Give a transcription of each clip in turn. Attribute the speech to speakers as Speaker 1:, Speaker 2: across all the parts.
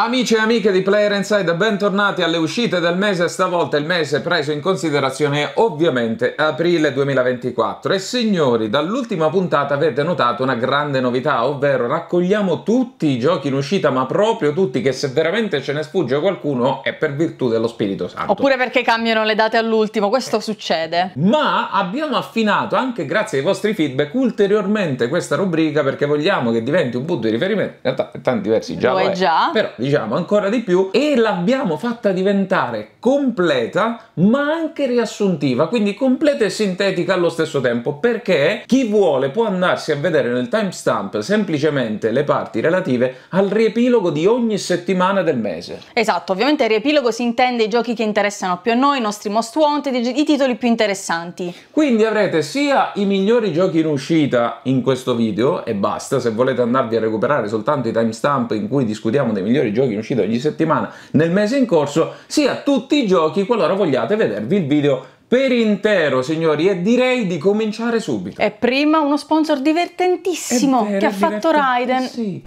Speaker 1: Amici e amiche di Player Inside, bentornati alle uscite del mese, stavolta il mese preso in considerazione è ovviamente aprile 2024. E signori, dall'ultima puntata avete notato una grande novità, ovvero raccogliamo tutti i giochi in uscita, ma proprio tutti, che se veramente ce ne sfugge qualcuno è per virtù dello Spirito Santo. Oppure
Speaker 2: perché cambiano le date all'ultimo, questo succede.
Speaker 1: Ma abbiamo affinato, anche grazie ai vostri feedback, ulteriormente questa rubrica perché vogliamo che diventi un punto di riferimento, in realtà tanti versi già lo è, già. però diciamo ancora di più e l'abbiamo fatta diventare completa ma anche riassuntiva, quindi completa e sintetica allo stesso tempo perché chi vuole può andarsi a vedere nel timestamp semplicemente le parti relative al riepilogo di ogni settimana del mese.
Speaker 2: Esatto, ovviamente il riepilogo si intende i giochi che interessano più a noi, i nostri most wanted, i titoli più interessanti.
Speaker 1: Quindi avrete sia i migliori giochi in uscita in questo video e basta, se volete andarvi a recuperare soltanto i timestamp in cui discutiamo dei migliori giochi giochi in uscita ogni settimana nel mese in corso, sia tutti i giochi qualora vogliate vedervi il video per intero, signori, e direi di cominciare subito.
Speaker 2: E prima uno sponsor divertentissimo vero, che ha fatto Raiden. Sì.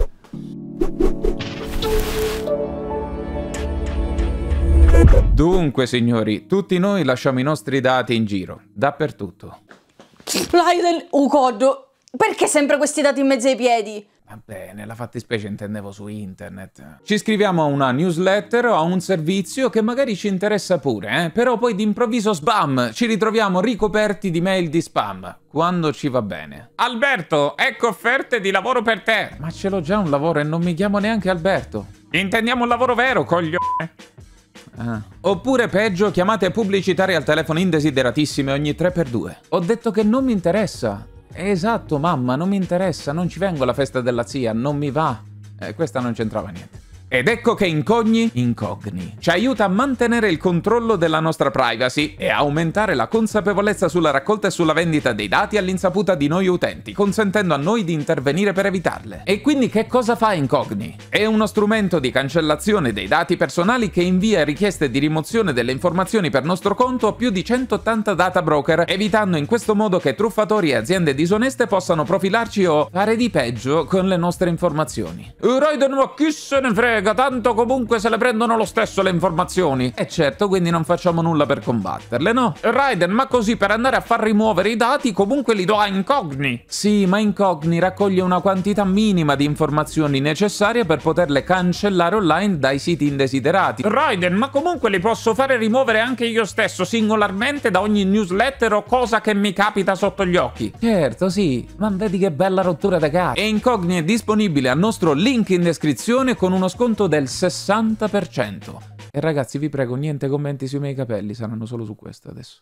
Speaker 1: Dunque, signori, tutti noi lasciamo i nostri dati in giro, dappertutto.
Speaker 2: Raiden, un oh coddo, perché sempre questi dati in mezzo ai piedi?
Speaker 1: Vabbè, nella fattispecie intendevo su internet. Ci iscriviamo a una newsletter o a un servizio che magari ci interessa pure, eh? però poi d'improvviso spam, ci ritroviamo ricoperti di mail di spam, quando ci va bene. Alberto, ecco offerte di lavoro per te! Ma ce l'ho già un lavoro e non mi chiamo neanche Alberto. Intendiamo un lavoro vero, coglione! Ah. Oppure peggio, chiamate pubblicitarie al telefono indesideratissime ogni 3x2. Ho detto che non mi interessa. Esatto, mamma, non mi interessa, non ci vengo alla festa della zia, non mi va. Eh, questa non c'entrava niente. Ed ecco che Incogni Incogni ci aiuta a mantenere il controllo della nostra privacy e a aumentare la consapevolezza sulla raccolta e sulla vendita dei dati all'insaputa di noi utenti, consentendo a noi di intervenire per evitarle. E quindi che cosa fa Incogni? È uno strumento di cancellazione dei dati personali che invia richieste di rimozione delle informazioni per nostro conto a più di 180 data broker, evitando in questo modo che truffatori e aziende disoneste possano profilarci o fare di peggio con le nostre informazioni. Roiden, ma chi se ne frega? frega, tanto comunque se le prendono lo stesso le informazioni. E certo, quindi non facciamo nulla per combatterle, no? Raiden, ma così per andare a far rimuovere i dati comunque li do a Incogni. Sì, ma Incogni raccoglie una quantità minima di informazioni necessarie per poterle cancellare online dai siti indesiderati. Raiden, ma comunque li posso fare rimuovere anche io stesso singolarmente da ogni newsletter o cosa che mi capita sotto gli occhi. Certo, sì, ma vedi che bella rottura da cazzo. E Incogni è disponibile al nostro link in descrizione con uno sconto sconto del 60%. E ragazzi vi prego niente commenti sui miei capelli, saranno solo su questo adesso.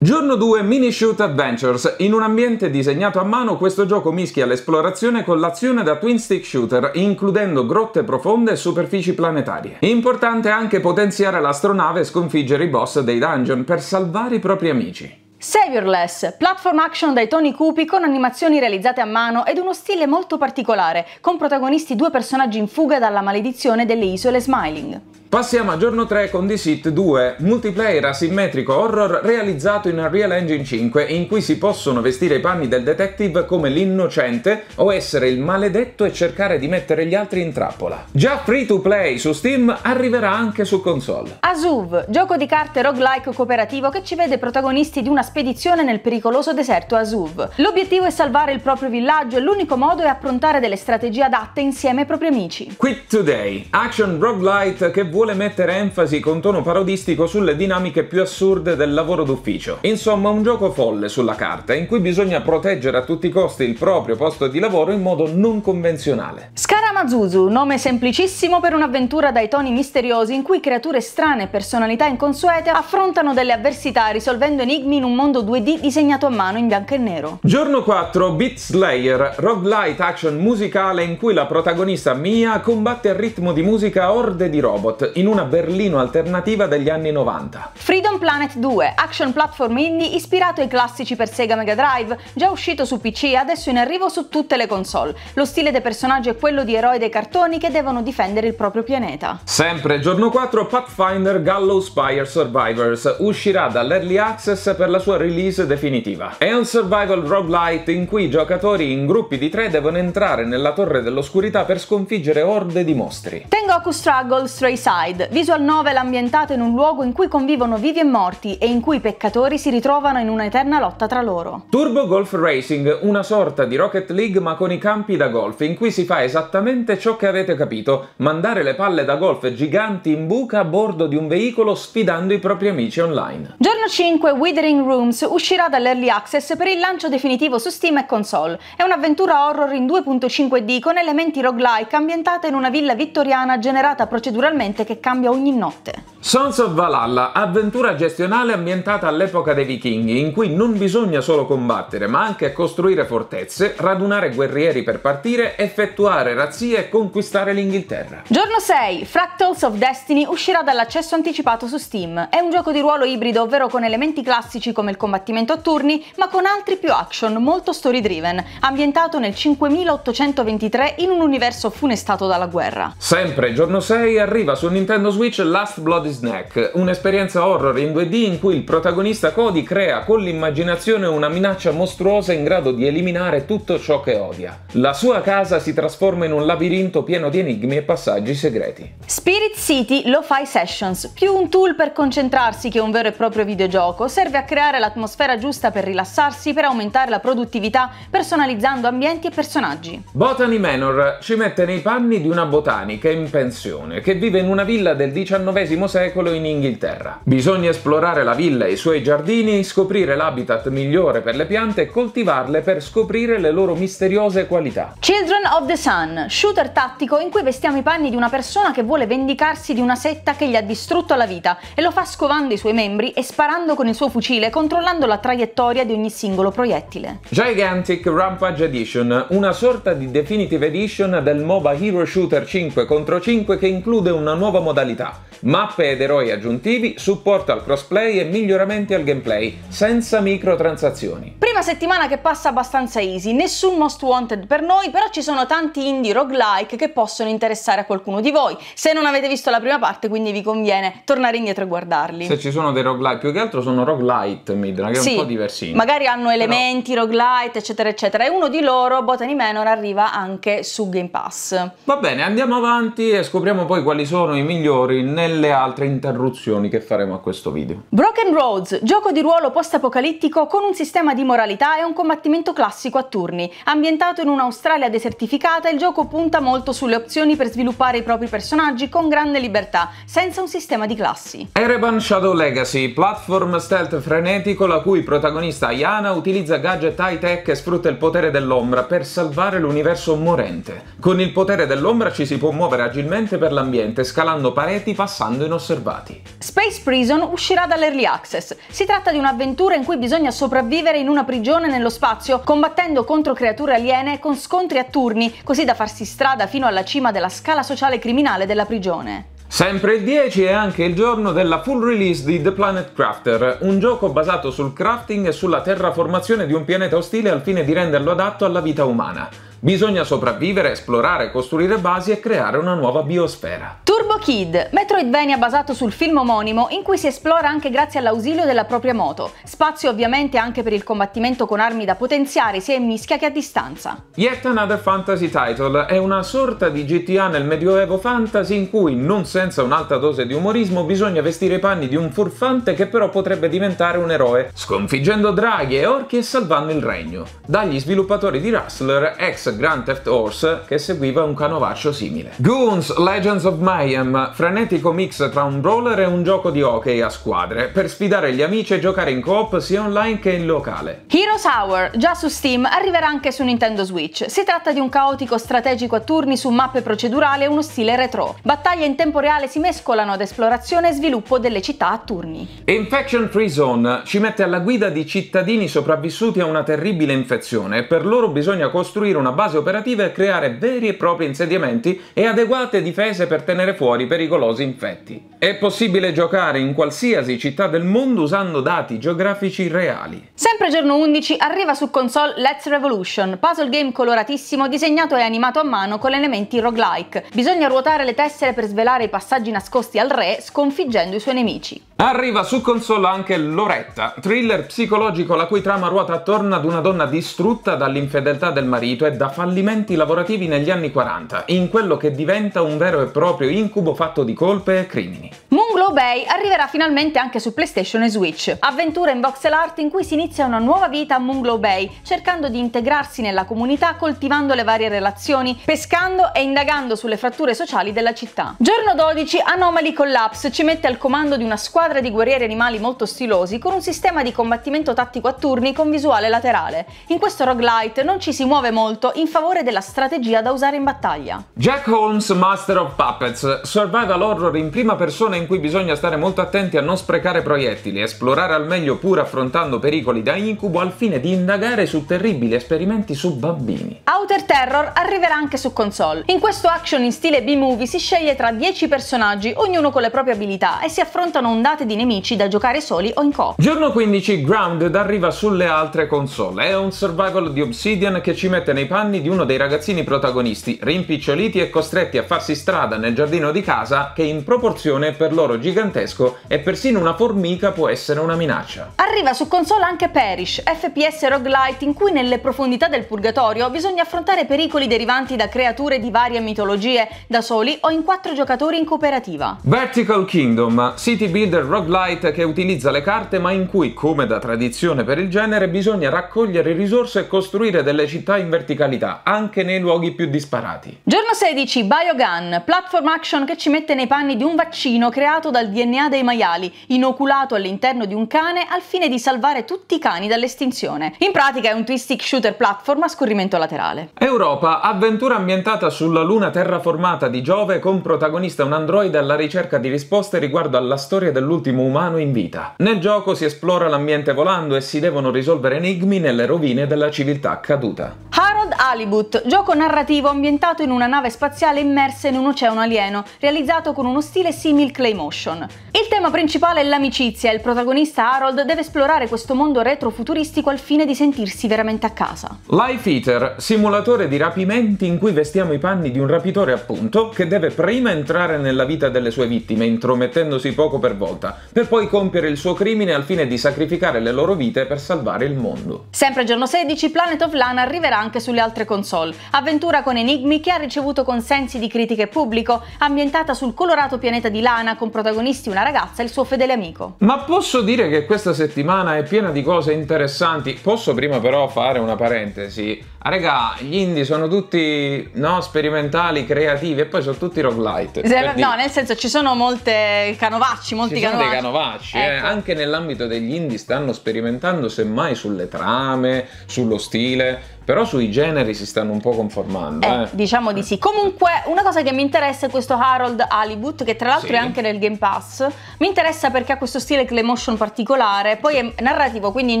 Speaker 1: Giorno 2 Mini Shoot Adventures. In un ambiente disegnato a mano, questo gioco mischia l'esplorazione con l'azione da twin stick shooter, includendo grotte profonde e superfici planetarie. Importante anche potenziare l'astronave e sconfiggere i boss dei dungeon per salvare i propri amici.
Speaker 2: Saviorless, platform action dai toni cupi con animazioni realizzate a mano ed uno stile molto particolare, con protagonisti due personaggi in fuga dalla maledizione delle isole Smiling.
Speaker 1: Passiamo a giorno 3 con The 2, multiplayer asimmetrico horror realizzato in Unreal Engine 5 in cui si possono vestire i panni del detective come l'innocente o essere il maledetto e cercare di mettere gli altri in trappola. Già free to play su Steam arriverà anche su console.
Speaker 2: Azuv, gioco di carte roguelike cooperativo che ci vede protagonisti di una spedizione nel pericoloso deserto Azuv. L'obiettivo è salvare il proprio villaggio e l'unico modo è approntare delle strategie adatte insieme ai propri amici.
Speaker 1: Quit Today, action roguelite che vuole vuole mettere enfasi con tono parodistico sulle dinamiche più assurde del lavoro d'ufficio. Insomma, un gioco folle sulla carta in cui bisogna proteggere a tutti i costi il proprio posto di lavoro in modo non convenzionale.
Speaker 2: Scaramazuzu, nome semplicissimo per un'avventura dai toni misteriosi in cui creature strane e personalità inconsuete affrontano delle avversità risolvendo enigmi in un mondo 2D disegnato a mano in bianco e nero.
Speaker 1: Giorno 4, Beat Slayer, roguelite action musicale in cui la protagonista Mia combatte al ritmo di musica orde di robot, in una Berlino alternativa degli anni 90.
Speaker 2: Freedom Planet 2, action platform indie ispirato ai classici per Sega Mega Drive, già uscito su PC e adesso in arrivo su tutte le console. Lo stile dei personaggi è quello di eroi dei cartoni che devono difendere il proprio pianeta.
Speaker 1: Sempre giorno 4 Pathfinder Gallows Spire Survivors uscirà dall'Early Access per la sua release definitiva. È un survival roguelite in cui i giocatori in gruppi di tre devono entrare nella Torre dell'Oscurità per sconfiggere orde di mostri.
Speaker 2: Tengoku Struggle Stray Side Inside. Visual novel ambientato in un luogo in cui convivono vivi e morti e in cui i peccatori si ritrovano in una eterna lotta tra loro.
Speaker 1: Turbo Golf Racing, una sorta di Rocket League ma con i campi da golf, in cui si fa esattamente ciò che avete capito, mandare le palle da golf giganti in buca a bordo di un veicolo sfidando i propri amici online.
Speaker 2: Giorno 5 Withering Rooms uscirà dall'Early Access per il lancio definitivo su Steam e console. È un'avventura horror in 2.5D con elementi roguelike ambientata in una villa vittoriana generata proceduralmente che cambia ogni notte.
Speaker 1: Sons of Valhalla, avventura gestionale ambientata all'epoca dei vichinghi, in cui non bisogna solo combattere, ma anche costruire fortezze, radunare guerrieri per partire, effettuare razzie e conquistare l'Inghilterra.
Speaker 2: Giorno 6, Fractals of Destiny uscirà dall'accesso anticipato su Steam. È un gioco di ruolo ibrido, ovvero con elementi classici come il combattimento a turni, ma con altri più action, molto story driven, ambientato nel 5823 in un universo funestato dalla guerra.
Speaker 1: Sempre giorno 6 arriva su Nintendo Nintendo Switch Last Bloody Snack, un'esperienza horror in 2D in cui il protagonista Cody crea con l'immaginazione una minaccia mostruosa in grado di eliminare tutto ciò che odia. La sua casa si trasforma in un labirinto pieno di enigmi e passaggi segreti.
Speaker 2: Spirit City Lo-Fi Sessions, più un tool per concentrarsi che un vero e proprio videogioco, serve a creare l'atmosfera giusta per rilassarsi, per aumentare la produttività, personalizzando ambienti e personaggi.
Speaker 1: Botany Manor ci mette nei panni di una botanica in pensione che vive in una villa del XIX secolo in Inghilterra. Bisogna esplorare la villa e i suoi giardini, scoprire l'habitat migliore per le piante e coltivarle per scoprire le loro misteriose qualità.
Speaker 2: Children of the Sun, shooter tattico in cui vestiamo i panni di una persona che vuole vendicarsi di una setta che gli ha distrutto la vita e lo fa scovando i suoi membri e sparando con il suo fucile controllando la traiettoria di ogni singolo proiettile.
Speaker 1: Gigantic Rampage Edition, una sorta di definitive edition del MOBA Hero Shooter 5 contro 5 che include una nuova nuova modalità, mappe ed eroi aggiuntivi, supporto al crossplay e miglioramenti al gameplay, senza microtransazioni.
Speaker 2: Prima settimana che passa abbastanza easy, nessun Most Wanted per noi, però ci sono tanti indie roguelike che possono interessare a qualcuno di voi. Se non avete visto la prima parte, quindi vi conviene tornare indietro e guardarli. Se ci
Speaker 1: sono dei roguelike, più che altro sono roguelite, Midna, che sì, è un po' diversino. Magari hanno elementi
Speaker 2: però... roguelite, eccetera, eccetera. E uno di loro, Botany Manor, arriva anche su Game Pass.
Speaker 1: Va bene, andiamo avanti e scopriamo poi quali sono i migliori nelle altre interruzioni che faremo a questo video.
Speaker 2: Broken Roads, gioco di ruolo post-apocalittico con un sistema di moralità e un combattimento classico a turni. Ambientato in un'Australia desertificata, il gioco punta molto sulle opzioni per sviluppare i propri personaggi con grande libertà, senza un sistema di classi.
Speaker 1: Ereban Shadow Legacy, platform stealth frenetico la cui protagonista Yana utilizza gadget high-tech e sfrutta il potere dell'ombra per salvare l'universo morente. Con il potere dell'ombra ci si può muovere agilmente per l'ambiente, scalando scalando pareti passando inosservati.
Speaker 2: Space Prison uscirà dall'Early Access. Si tratta di un'avventura in cui bisogna sopravvivere in una prigione nello spazio, combattendo contro creature aliene con scontri a turni, così da farsi strada fino alla cima della scala sociale criminale della prigione.
Speaker 1: Sempre il 10 è anche il giorno della full release di The Planet Crafter, un gioco basato sul crafting e sulla terraformazione di un pianeta ostile al fine di renderlo adatto alla vita umana. Bisogna sopravvivere, esplorare, costruire basi e creare una nuova biosfera.
Speaker 2: Turbo Kid, Metroidvania basato sul film omonimo in cui si esplora anche grazie all'ausilio della propria moto. Spazio ovviamente anche per il combattimento con armi da potenziare sia in mischia che a distanza.
Speaker 1: Yet Another Fantasy Title è una sorta di GTA nel medioevo fantasy in cui, non senza un'alta dose di umorismo, bisogna vestire i panni di un furfante che però potrebbe diventare un eroe, sconfiggendo draghi e orchi e salvando il regno. Dagli sviluppatori di Rustler, ex Grand Theft Horse che seguiva un canovaccio simile. Goons Legends of Mayhem, frenetico mix tra un brawler e un gioco di hockey a squadre, per sfidare gli amici e giocare in coop sia online che in locale.
Speaker 2: Heroes Hour, già su Steam, arriverà anche su Nintendo Switch. Si tratta di un caotico strategico a turni su mappe procedurali e uno stile retro. Battaglie in tempo reale si mescolano ad esplorazione e sviluppo delle città a turni.
Speaker 1: Infection Free Zone ci mette alla guida di cittadini sopravvissuti a una terribile infezione e per loro bisogna costruire una base operativa e creare veri e propri insediamenti e adeguate difese per tenere fuori pericolosi infetti. È possibile giocare in qualsiasi città del mondo usando dati geografici reali.
Speaker 2: Sempre giorno 11 arriva su console Let's Revolution, puzzle game coloratissimo disegnato e animato a mano con elementi roguelike. Bisogna ruotare le tessere per svelare i passaggi nascosti al re sconfiggendo i suoi nemici.
Speaker 1: Arriva su console anche Loretta, thriller psicologico la cui trama ruota attorno ad una donna distrutta dall'infedeltà del marito e da fallimenti lavorativi negli anni 40, in quello che diventa un vero e proprio incubo fatto di colpe e crimini.
Speaker 2: Moonglow Bay arriverà finalmente anche su PlayStation e Switch. Avventura in voxel art in cui si inizia una nuova vita a Moonglow Bay, cercando di integrarsi nella comunità coltivando le varie relazioni, pescando e indagando sulle fratture sociali della città. Giorno 12 Anomaly Collapse ci mette al comando di una squadra squadra di guerrieri animali molto stilosi con un sistema di combattimento tattico a turni con visuale laterale. In questo roguelite non ci si muove molto in favore della strategia da usare in battaglia.
Speaker 1: Jack Holmes Master of Puppets, survival horror in prima persona in cui bisogna stare molto attenti a non sprecare proiettili, esplorare al meglio pur affrontando pericoli da incubo al fine di indagare su terribili esperimenti su bambini.
Speaker 2: Outer Terror arriverà anche su console. In questo action in stile B-movie si sceglie tra 10 personaggi, ognuno con le proprie abilità e si affrontano un dato tonnellate di nemici da giocare soli o in coop.
Speaker 1: Giorno 15 Grounded arriva sulle altre console. È un survival di Obsidian che ci mette nei panni di uno dei ragazzini protagonisti, rimpiccioliti e costretti a farsi strada nel giardino di casa che in proporzione per loro gigantesco e persino una formica può essere una minaccia.
Speaker 2: Arriva su console anche Parish, FPS roguelite in cui nelle profondità del purgatorio bisogna affrontare pericoli derivanti da creature di varie mitologie, da soli o in quattro giocatori in cooperativa.
Speaker 1: Vertical Kingdom, City Builder roguelite che utilizza le carte ma in cui, come da tradizione per il genere, bisogna raccogliere risorse e costruire delle città in verticalità, anche nei luoghi più disparati.
Speaker 2: Giorno 16, Biogun, platform action che ci mette nei panni di un vaccino creato dal DNA dei maiali, inoculato all'interno di un cane al fine di salvare tutti i cani dall'estinzione. In pratica è un twistic shooter platform a scorrimento laterale.
Speaker 1: Europa, avventura ambientata sulla luna terraformata di Giove con protagonista un androide alla ricerca di risposte riguardo alla storia dell'ultimo l'ultimo umano in vita. Nel gioco si esplora l'ambiente volando e si devono risolvere enigmi nelle rovine della civiltà caduta.
Speaker 2: Har Harold Alibut, gioco narrativo ambientato in una nave spaziale immersa in un oceano alieno, realizzato con uno stile simil clay motion. Il tema principale è l'amicizia e il protagonista Harold deve esplorare questo mondo retrofuturistico al fine di sentirsi veramente a casa.
Speaker 1: Life Eater, simulatore di rapimenti in cui vestiamo i panni di un rapitore appunto, che deve prima entrare nella vita delle sue vittime, intromettendosi poco per volta, per poi compiere il suo crimine al fine di sacrificare le loro vite per salvare il mondo.
Speaker 2: Sempre giorno 16, Planet of Lana arriverà anche su sulle altre console. Avventura con enigmi che ha ricevuto consensi di critiche e pubblico, ambientata sul colorato pianeta di Lana con protagonisti una ragazza e il suo fedele amico.
Speaker 1: Ma posso dire che questa settimana è piena di cose interessanti. Posso prima però fare una parentesi? Ah, regà, gli indie sono tutti no, sperimentali, creativi e poi sono tutti roguelite. Se, no, dire. nel
Speaker 2: senso ci sono molte canovacci, molti ci canovacci.
Speaker 1: canovacci eh. ecco. eh. Anche nell'ambito degli indie stanno sperimentando semmai sulle trame, sullo stile però sui generi si stanno un po' conformando. Eh, eh.
Speaker 2: Diciamo di sì. Comunque, una cosa che mi interessa è questo Harold Halibut, che tra l'altro sì. è anche nel Game Pass. Mi interessa perché ha questo stile clay motion particolare, poi è narrativo, quindi in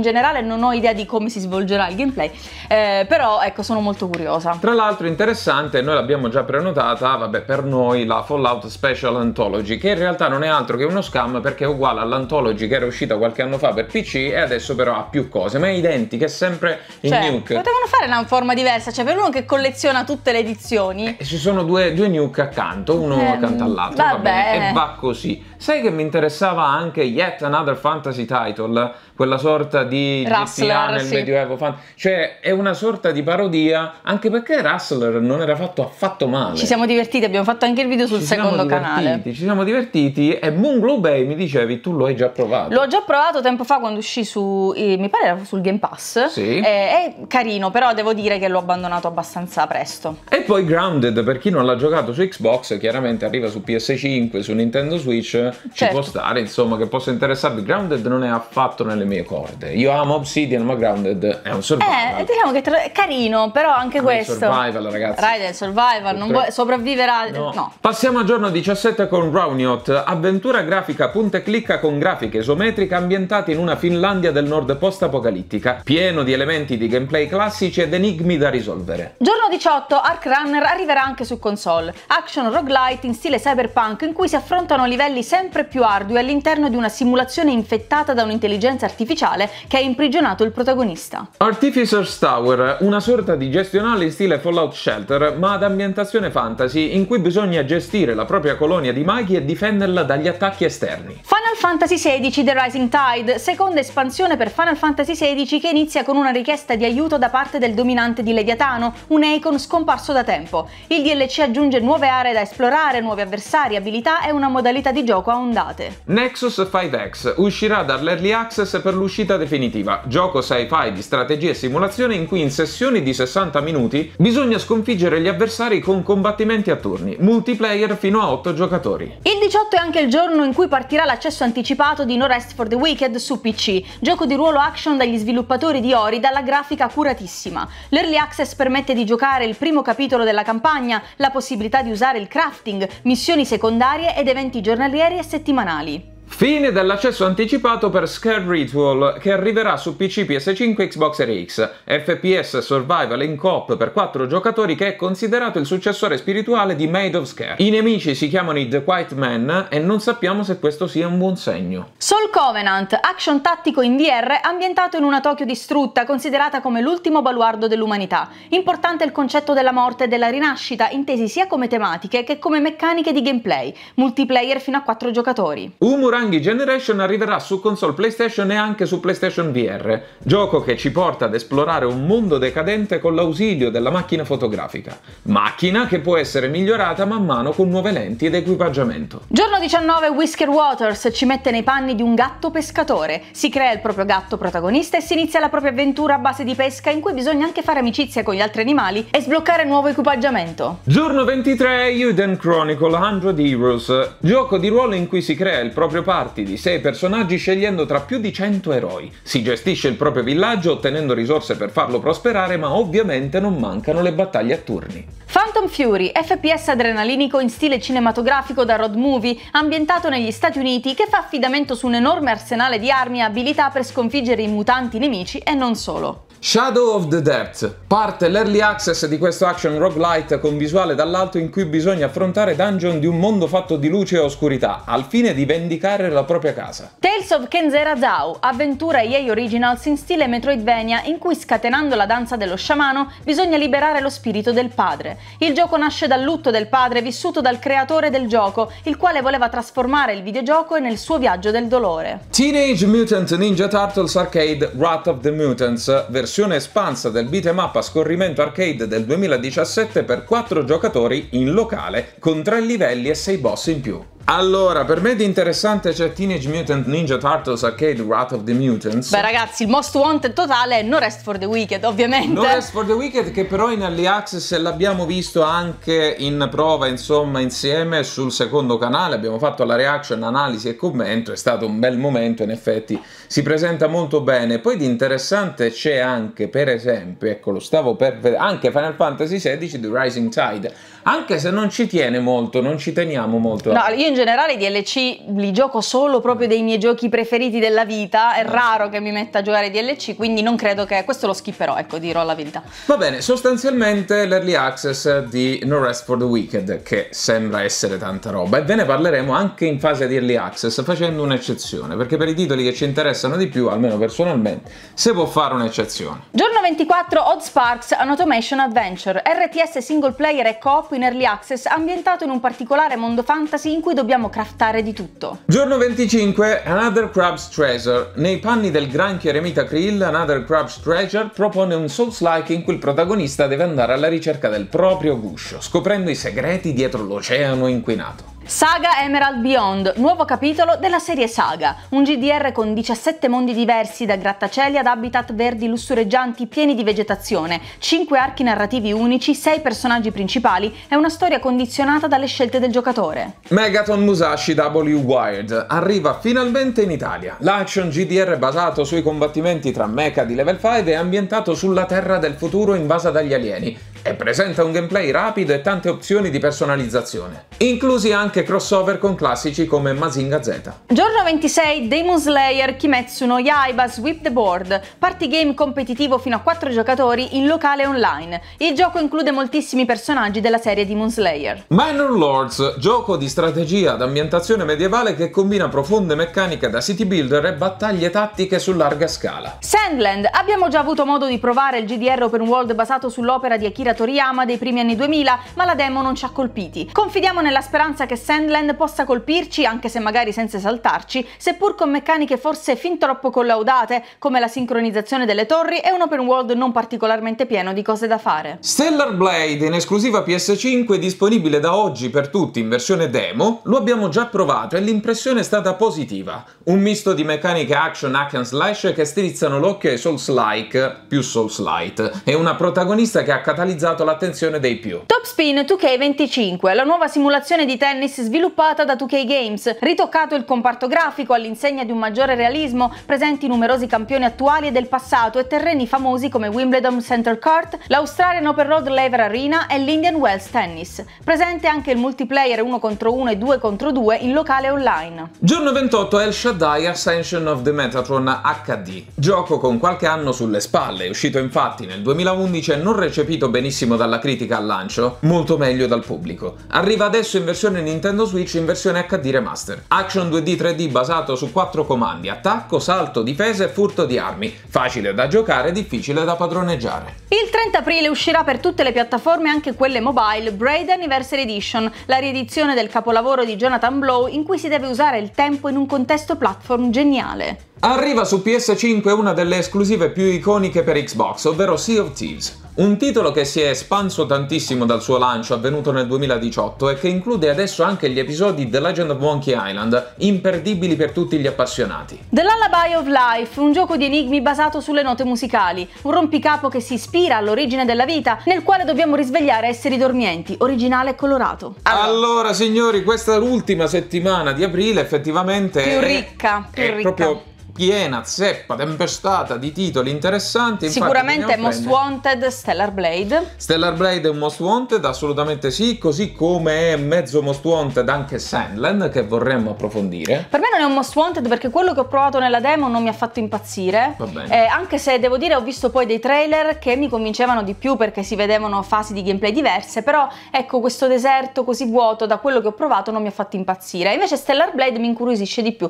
Speaker 2: generale non ho idea di come si svolgerà il gameplay. Eh, però ecco, sono molto curiosa.
Speaker 1: Tra l'altro interessante, noi l'abbiamo già prenotata, vabbè, per noi la Fallout Special Anthology, che in realtà non è altro che uno scam perché è uguale all'Anthology che era uscita qualche anno fa per PC e adesso però ha più cose, ma è identica, è sempre in cioè, nuke. Potevano
Speaker 2: fare fare una forma diversa, cioè per uno che colleziona tutte le edizioni. Eh,
Speaker 1: ci sono due, due nuke accanto, uno eh, accanto all'altro, Va, Va e va così. Sai che mi interessava anche Yet Another Fantasy Title, quella sorta di Rustler, GTA nel sì. Medioevo fan- Cioè, è una sorta di parodia, anche perché Rustler non era fatto affatto male. Ci siamo
Speaker 2: divertiti, abbiamo fatto anche il video sul ci secondo canale.
Speaker 1: Ci siamo divertiti e Moonglow Bay mi dicevi, tu lo hai già provato. L'ho
Speaker 2: già provato tempo fa quando uscì su, mi pare era sul Game Pass. Sì. Eh, è carino, però devo dire che l'ho abbandonato abbastanza presto.
Speaker 1: E poi Grounded, per chi non l'ha giocato su Xbox, chiaramente arriva su PS5, su Nintendo Switch ci certo. può stare, insomma, che possa interessarvi. Grounded non è affatto nelle mie corde. Io amo Obsidian, ma Grounded è un survival. Eh,
Speaker 2: diciamo che tra... è carino, però anche Come questo. Survival,
Speaker 1: ragazzi. Rider
Speaker 2: survival, non vuoi... sopravviverà. No. no.
Speaker 1: Passiamo al giorno 17 con Browniot, avventura grafica punta e clicca con grafiche isometriche ambientate in una Finlandia del nord post-apocalittica, pieno di elementi di gameplay classici ed enigmi da risolvere.
Speaker 2: Giorno 18, Ark Runner arriverà anche su console. Action roguelite in stile cyberpunk in cui si affrontano livelli sempre sempre più ardui all'interno di una simulazione infettata da un'intelligenza artificiale che ha imprigionato il protagonista.
Speaker 1: Artificer's Tower, una sorta di gestionale in stile Fallout Shelter, ma ad ambientazione fantasy, in cui bisogna gestire la propria colonia di maghi e difenderla dagli attacchi esterni.
Speaker 2: Final Fantasy XVI The Rising Tide, seconda espansione per Final Fantasy XVI che inizia con una richiesta di aiuto da parte del dominante di Leviatano, un Akon scomparso da tempo. Il DLC aggiunge nuove aree da esplorare, nuovi avversari, abilità e una modalità di gioco gioco a ondate.
Speaker 1: Nexus 5X uscirà dall'early access per l'uscita definitiva, gioco sci-fi di strategia e simulazione in cui in sessioni di 60 minuti bisogna sconfiggere gli avversari con combattimenti a turni, multiplayer fino a 8 giocatori.
Speaker 2: Il 18 è anche il giorno in cui partirà l'accesso anticipato di No Rest for the Wicked su PC, gioco di ruolo action dagli sviluppatori di Ori dalla grafica curatissima. L'early access permette di giocare il primo capitolo della campagna, la possibilità di usare il crafting, missioni secondarie ed eventi giornalieri settimanali.
Speaker 1: Fine dell'accesso anticipato per Scare Ritual che arriverà su PC, PS5, Xbox Series X, FPS Survival in Coop per 4 giocatori che è considerato il successore spirituale di Made of Scare. I nemici si chiamano i The White Men e non sappiamo se questo sia un buon segno.
Speaker 2: Soul Covenant, action tattico in VR ambientato in una Tokyo distrutta considerata come l'ultimo baluardo dell'umanità. Importante il concetto della morte e della rinascita intesi sia come tematiche che come meccaniche di gameplay, multiplayer fino a 4 giocatori.
Speaker 1: Umura Banghi Generation arriverà su console PlayStation e anche su PlayStation VR, gioco che ci porta ad esplorare un mondo decadente con l'ausilio della macchina fotografica, macchina che può essere migliorata man mano con nuove lenti ed equipaggiamento.
Speaker 2: Giorno 19 Whisker Waters ci mette nei panni di un gatto pescatore, si crea il proprio gatto protagonista e si inizia la propria avventura a base di pesca in cui bisogna anche fare amicizia con gli altri animali e sbloccare nuovo equipaggiamento.
Speaker 1: Giorno 23 Uden Chronicle 100 Heroes, gioco di ruolo in cui si crea il proprio parti di 6 personaggi scegliendo tra più di 100 eroi. Si gestisce il proprio villaggio ottenendo risorse per farlo prosperare, ma ovviamente non mancano le battaglie a turni.
Speaker 2: Phantom Fury, FPS adrenalinico in stile cinematografico da road movie, ambientato negli Stati Uniti, che fa affidamento su un enorme arsenale di armi e abilità per sconfiggere i mutanti nemici e non solo.
Speaker 1: Shadow of the Depth parte l'early access di questo action roguelite con visuale dall'alto in cui bisogna affrontare dungeon di un mondo fatto di luce e oscurità al fine di vendicare la propria casa.
Speaker 2: Tales of Kenzera Zhao, avventura EA Originals in stile Metroidvania in cui scatenando la danza dello sciamano bisogna liberare lo spirito del padre. Il gioco nasce dal lutto del padre vissuto dal creatore del gioco, il quale voleva trasformare il videogioco nel suo viaggio del dolore.
Speaker 1: Teenage Mutant Ninja Turtles Arcade Wrath of the Mutants versione versione espansa del beat'em up a scorrimento arcade del 2017 per 4 giocatori in locale con 3 livelli e 6 boss in più. Allora, per me di interessante c'è Teenage Mutant Ninja Turtles Arcade Wrath of the Mutants. Beh
Speaker 2: ragazzi, il most wanted totale è No Rest for the Wicked, ovviamente. No Rest
Speaker 1: for the Wicked che però in Early Access l'abbiamo visto anche in prova, insomma, insieme sul secondo canale. Abbiamo fatto la reaction, analisi e commento, è stato un bel momento in effetti, si presenta molto bene. Poi di interessante c'è anche, per esempio, ecco lo stavo per vedere, anche Final Fantasy XVI The Rising Tide anche se non ci tiene molto, non ci teniamo molto. No,
Speaker 2: io in generale DLC li gioco solo proprio dei miei giochi preferiti della vita, è raro che mi metta a giocare DLC, quindi non credo che questo lo skipperò, ecco, dirò la verità.
Speaker 1: Va bene, sostanzialmente l'early access di No Rest for the Wicked che sembra essere tanta roba e ve ne parleremo anche in fase di early access facendo un'eccezione, perché per i titoli che ci interessano di più, almeno personalmente, se può fare un'eccezione.
Speaker 2: Giorno 24 Odd Sparks An Automation Adventure, RTS single player e co-op in early access ambientato in un particolare mondo fantasy in cui dobbiamo craftare di tutto.
Speaker 1: Giorno 25, Another Crab's Treasure. Nei panni del granchio eremita Krill, Another Crab's Treasure propone un Souls-like in cui il protagonista deve andare alla ricerca del proprio guscio, scoprendo i segreti dietro l'oceano inquinato.
Speaker 2: Saga Emerald Beyond, nuovo capitolo della serie Saga, un GDR con 17 mondi diversi da grattacieli ad habitat verdi lussureggianti pieni di vegetazione, 5 archi narrativi unici, 6 personaggi principali e una storia condizionata dalle scelte del giocatore.
Speaker 1: Megaton Musashi W Wild arriva finalmente in Italia. L'action GDR basato sui combattimenti tra mecha di level 5 è ambientato sulla terra del futuro invasa dagli alieni, e presenta un gameplay rapido e tante opzioni di personalizzazione, inclusi anche crossover con classici come Mazinga Z.
Speaker 2: Giorno 26, Demon Slayer Kimetsu no Yaiba Sweep the Board, party game competitivo fino a 4 giocatori in locale online. Il gioco include moltissimi personaggi della serie Demon Slayer.
Speaker 1: Minor Lords, gioco di strategia ad ambientazione medievale che combina profonde meccaniche da city builder e battaglie tattiche su larga scala.
Speaker 2: Sandland, abbiamo già avuto modo di provare il GDR open world basato sull'opera di Akira ispira Toriyama dei primi anni 2000, ma la demo non ci ha colpiti. Confidiamo nella speranza che Sandland possa colpirci, anche se magari senza esaltarci, seppur con meccaniche forse fin troppo collaudate, come la sincronizzazione delle torri e un open world non particolarmente pieno di cose da fare.
Speaker 1: Stellar Blade in esclusiva PS5 disponibile da oggi per tutti in versione demo, lo abbiamo già provato e l'impressione è stata positiva. Un misto di meccaniche action hack and slash che strizzano l'occhio ai Souls-like, più Souls-lite, e una protagonista che ha catalizzato catalizzato l'attenzione dei più.
Speaker 2: Topspin 2K25, la nuova simulazione di tennis sviluppata da 2K Games, ritoccato il comparto grafico all'insegna di un maggiore realismo, presenti numerosi campioni attuali e del passato e terreni famosi come Wimbledon Center Court, l'Australian Open Road Lever Arena e l'Indian Wells Tennis. Presente anche il multiplayer 1 contro 1 e 2 contro 2 in locale online.
Speaker 1: Giorno 28 è il Shaddai Ascension of the Metatron HD, gioco con qualche anno sulle spalle, uscito infatti nel 2011 e non recepito benissimo benissimo dalla critica al lancio, molto meglio dal pubblico. Arriva adesso in versione Nintendo Switch in versione HD Remaster. Action 2D 3D basato su quattro comandi, attacco, salto, difesa e furto di armi. Facile da giocare, difficile da padroneggiare.
Speaker 2: Il 30 aprile uscirà per tutte le piattaforme, anche quelle mobile, Braid Anniversary Edition, la riedizione del capolavoro di Jonathan Blow in cui si deve usare il tempo in un contesto platform geniale.
Speaker 1: Arriva su PS5 una delle esclusive più iconiche per Xbox, ovvero Sea of Thieves. Un titolo che si è espanso tantissimo dal suo lancio avvenuto nel 2018 e che include adesso anche gli episodi The Legend of Monkey Island, imperdibili per tutti gli appassionati.
Speaker 2: The Lullaby of Life, un gioco di enigmi basato sulle note musicali, un rompicapo che si ispira all'origine della vita, nel quale dobbiamo risvegliare esseri dormienti, originale e colorato.
Speaker 1: Allora, allora signori, questa è l'ultima settimana di aprile, effettivamente più
Speaker 2: ricca, più ricca. proprio
Speaker 1: piena, zeppa, tempestata di titoli interessanti. Infatti, Sicuramente Most
Speaker 2: Wanted, Stellar Blade.
Speaker 1: Stellar Blade è un Most Wanted, assolutamente sì, così come è mezzo Most Wanted anche Sandland, che vorremmo approfondire.
Speaker 2: Per me non è un Most Wanted perché quello che ho provato nella demo non mi ha fatto impazzire. Eh, anche se devo dire ho visto poi dei trailer che mi convincevano di più perché si vedevano fasi di gameplay diverse, però ecco questo deserto così vuoto da quello che ho provato non mi ha fatto impazzire. Invece Stellar Blade mi incuriosisce di più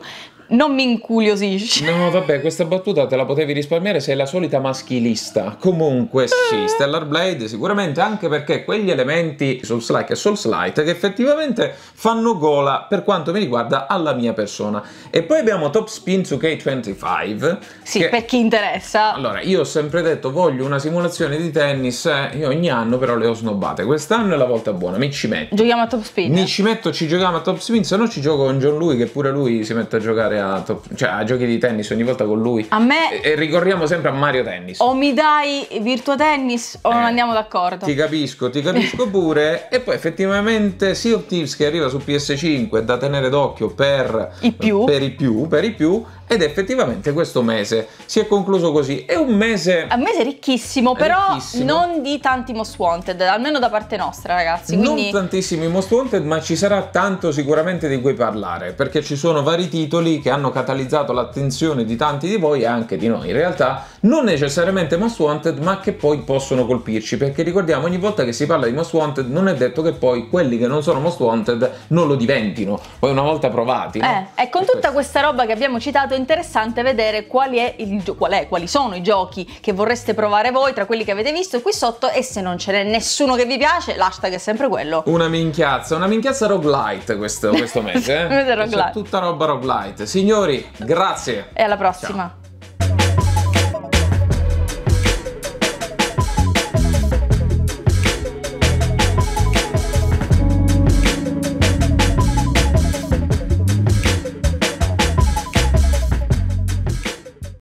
Speaker 2: non mi incuriosisci.
Speaker 1: No, vabbè, questa battuta te la potevi risparmiare, sei la solita maschilista. Comunque, sì, eh. Stellar Blade sicuramente anche perché quegli elementi sul Slack e sul Slide che effettivamente fanno gola, per quanto mi riguarda, alla mia persona. E poi abbiamo Top Spin su K25. Sì, che... per
Speaker 2: chi interessa.
Speaker 1: Allora, io ho sempre detto voglio una simulazione di tennis, eh, io ogni anno però le ho snobbate. Quest'anno è la volta buona, mi ci metto.
Speaker 2: Giochiamo a Top Spin. Mi ci
Speaker 1: metto, ci giochiamo a Top Spin, se no ci gioco con John Lui che pure lui si mette a giocare giocare a, top, cioè a, giochi di tennis ogni volta con lui. A me. E, e ricorriamo sempre a Mario Tennis. O
Speaker 2: mi dai Virtua Tennis o eh, non andiamo d'accordo. Ti
Speaker 1: capisco, ti capisco pure. e poi effettivamente Sea of Thieves che arriva su PS5 da tenere d'occhio per i più. Per i più, per i più ed effettivamente questo mese si è concluso così. È un mese. È
Speaker 2: un mese ricchissimo,
Speaker 1: però ricchissimo.
Speaker 2: non di tanti Most Wanted, almeno da parte nostra, ragazzi. Quindi... Non
Speaker 1: tantissimi Most Wanted, ma ci sarà tanto sicuramente di cui parlare, perché ci sono vari titoli che hanno catalizzato l'attenzione di tanti di voi e anche di noi. In realtà, non necessariamente Most Wanted, ma che poi possono colpirci, perché ricordiamo ogni volta che si parla di Most Wanted, non è detto che poi quelli che non sono Most Wanted non lo diventino. Poi una volta provati. No? Eh, e con tutta
Speaker 2: questa roba che abbiamo citato interessante vedere quali, è il, qual è, quali sono i giochi che vorreste provare voi tra quelli che avete visto qui sotto e se non ce n'è nessuno che vi piace, l'hashtag è sempre quello.
Speaker 1: Una minchiazza, una minchiazza roguelite questo, questo mese. Eh? roguelite. Tutta roba roguelite. Signori, grazie.
Speaker 2: E alla prossima. Ciao.